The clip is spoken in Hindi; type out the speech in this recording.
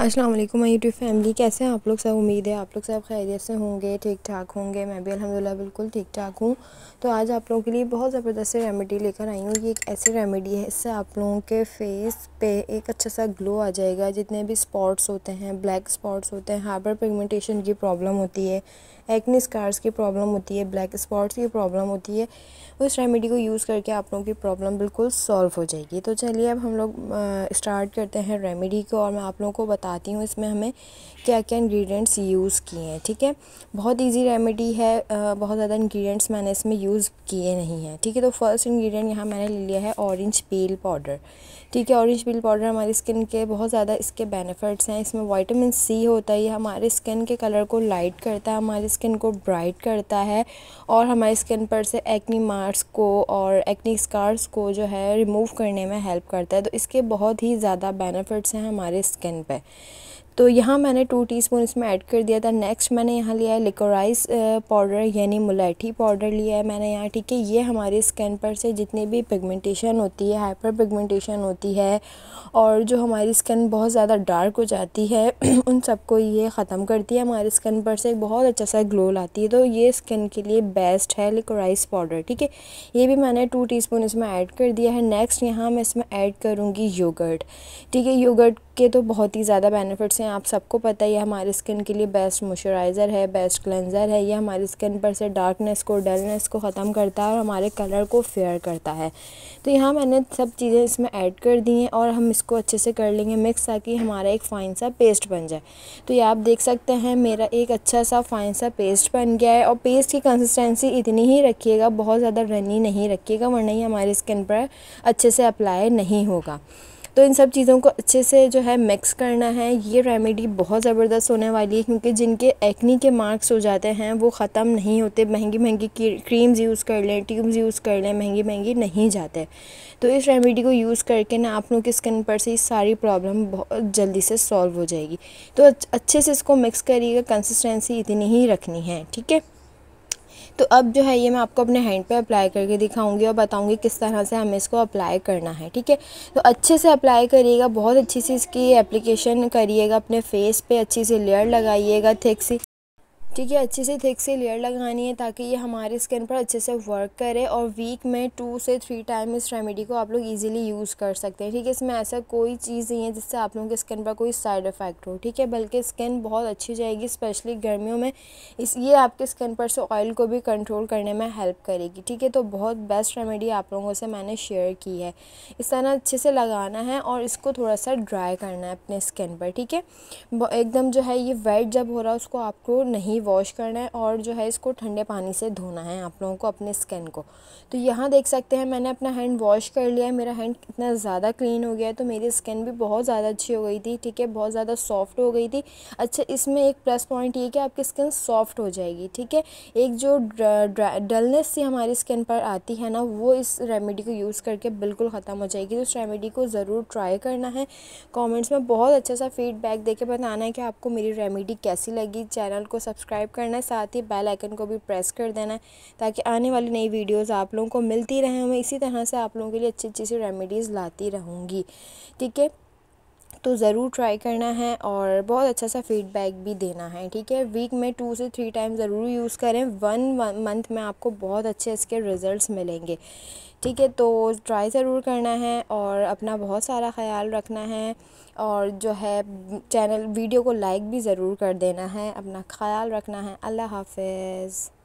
अस्सलाम वालेकुम माय यूट्यूब फैमिली कैसे हैं आप लोग सब उम्मीद है आप लोग सब खैरियत से होंगे ठीक ठाक होंगे मैं भी अल्हम्दुलिल्लाह बिल्कुल ठीक ठाक हूँ तो आज आप लोगों के लिए बहुत ज़बरदस्त रेमेडी लेकर आई हूँ ये एक ऐसी रेमेडी है इससे आप लोगों के फेस पे एक अच्छा सा ग्लो आ जाएगा जितने भी स्पॉट्स होते हैं ब्लैक स्पॉट्स होते हैं हाइपर पिगमेंटेशन की प्रॉब्लम होती है एक्ने स्कार्स की प्रॉब्लम होती है ब्लैक स्पॉट्स की प्रॉब्लम होती है उस रेमेडी को यूज़ करके आप लोगों की प्रॉब्लम बिल्कुल सॉल्व हो जाएगी तो चलिए अब हम लोग स्टार्ट करते हैं रेमेडी को और मैं आप लोगों को बताती हूँ इसमें हमें क्या क्या इंग्रेडिएंट्स यूज़ किए हैं ठीक है बहुत इजी रेमेडी है बहुत ज़्यादा इंग्रेडिएंट्स मैंने इसमें यूज़ किए नहीं हैं ठीक है तो फर्स्ट इंग्रेडिएंट यहाँ मैंने ले लिया है ऑरेंज पील पाउडर ठीक है ऑरेंज पील पाउडर हमारी स्किन के बहुत ज़्यादा इसके बेनिफिट्स हैं इसमें वाइटामिन सी होता है ये हमारे स्किन के कलर को लाइट करता है हमारी स्किन को ब्राइट करता है और हमारे स्किन पर से एक्नी मार्क्स को और एक्नी स्कार्स को जो है रिमूव करने में हेल्प करता है तो इसके बहुत ही ज़्यादा बेनिफिट्स हैं हमारे स्किन पर तो यहाँ मैंने टू टीस्पून इसमें ऐड कर दिया था नेक्स्ट मैंने यहाँ लिया है लिकोराइस पाउडर uh, यानी मुलाठी पाउडर लिया है मैंने यहाँ ठीक है ये हमारे स्किन पर से जितनी भी पिगमेंटेशन होती है हाइपर पिगमेंटेशन होती है और जो हमारी स्किन बहुत ज़्यादा डार्क हो जाती है उन सबको ये ख़त्म करती है हमारे स्किन पर से बहुत अच्छा सा ग्लो लाती है तो ये स्किन के लिए बेस्ट है लिकोराइस पाउडर ठीक है ये भी मैंने टू टी इसमें ऐड कर दिया है नेक्स्ट यहाँ मैं इसमें ऐड करूँगी योगर्ट ठीक है योगर्ट के तो बहुत ही ज़्यादा बेनिफिट्स हैं आप सबको पता है है हमारे स्किन के लिए बेस्ट मॉइस्चराइज़र है बेस्ट क्लेंजर है ये हमारी स्किन पर से डार्कनेस को डलनेस को ख़त्म करता है और हमारे कलर को फेयर करता है तो यहाँ मैंने सब चीज़ें इसमें ऐड कर दी हैं और हम इसको अच्छे से कर लेंगे मिक्स ताकि हमारा एक फ़ाइन सा पेस्ट बन जाए तो ये आप देख सकते हैं मेरा एक अच्छा सा फ़ाइन सा पेस्ट बन गया है और पेस्ट की कंसिस्टेंसी इतनी ही रखिएगा बहुत ज़्यादा रनी नहीं रखिएगा वरना ही हमारी स्किन पर अच्छे से अप्लाई नहीं होगा तो इन सब चीज़ों को अच्छे से जो है मिक्स करना है ये रेमेडी बहुत ज़बरदस्त होने वाली है क्योंकि जिनके एक्नी के मार्क्स हो जाते हैं वो ख़त्म नहीं होते महंगी महंगी क्रीम्स यूज़ कर लें ट्यूब्स यूज़ कर लें महंगी महंगी नहीं जाते तो इस रेमेडी को यूज़ करके ना आप लोगों की स्किन पर से सारी प्रॉब्लम बहुत जल्दी से सॉल्व हो जाएगी तो अच्छे से इसको मिक्स करिएगा कंसिस्टेंसी इतनी ही रखनी है ठीक है तो अब जो है ये मैं आपको अपने हैंड पे अप्लाई करके दिखाऊंगी और बताऊंगी किस तरह से हमें इसको अप्लाई करना है ठीक है तो अच्छे से अप्लाई करिएगा बहुत अच्छी सी इसकी एप्लीकेशन करिएगा अपने फेस पे अच्छी सी लेयर लगाइएगा थिक सी ठीक है अच्छे से थिक से लेयर लगानी है ताकि ये हमारे स्किन पर अच्छे से वर्क करे और वीक में टू से थ्री टाइम इस रेमेडी को आप लोग इजीली यूज़ कर सकते हैं ठीक है इसमें ऐसा कोई चीज़ नहीं है जिससे आप लोगों के स्किन पर कोई साइड इफ़ेक्ट हो ठीक है बल्कि स्किन बहुत अच्छी जाएगी स्पेशली गर्मियों में इस ये आपके स्किन पर से ऑयल को भी कंट्रोल करने में हेल्प करेगी ठीक है तो बहुत बेस्ट रेमेडी आप लोगों से मैंने शेयर की है इस तरह अच्छे से लगाना है और इसको थोड़ा सा ड्राई करना है अपने स्किन पर ठीक है एकदम जो है ये वेट जब हो रहा है उसको आपको नहीं वॉश करना है और जो है इसको ठंडे पानी से धोना है आप लोगों को अपने स्किन को तो यहाँ देख सकते हैं मैंने अपना हैंड वॉश कर लिया है मेरा हैंड इतना ज़्यादा क्लीन हो गया है तो मेरी स्किन भी बहुत ज़्यादा अच्छी हो गई थी ठीक है बहुत ज़्यादा सॉफ्ट हो गई थी अच्छा इसमें एक प्लस पॉइंट ये कि आपकी स्किन सॉफ्ट हो जाएगी ठीक है एक जो डलनेस सी हमारी स्किन पर आती है ना वो इस रेमेडी को यूज़ करके बिल्कुल ख़त्म हो जाएगी तो उस रेमेडी को ज़रूर ट्राई करना है कॉमेंट्स में बहुत अच्छा सा फीडबैक दे के बताना है कि आपको मेरी रेमेडी कैसी लगी चैनल को सब्सक्राइब सब्सक्राइब करना है साथ ही बेल आइकन को भी प्रेस कर देना है ताकि आने वाली नई वीडियोस आप लोगों को मिलती रहें मैं इसी तरह से आप लोगों के लिए अच्छी अच्छी सी रेमेडीज़ लाती रहूँगी ठीक है तो ज़रूर ट्राई करना है और बहुत अच्छा सा फीडबैक भी देना है ठीक है वीक में टू से थ्री टाइम ज़रूर यूज़ करें वन मंथ में आपको बहुत अच्छे इसके रिज़ल्ट मिलेंगे ठीक है तो ट्राई ज़रूर करना है और अपना बहुत सारा ख्याल रखना है और जो है चैनल वीडियो को लाइक भी ज़रूर कर देना है अपना ख्याल रखना है अल्लाह हाफिज़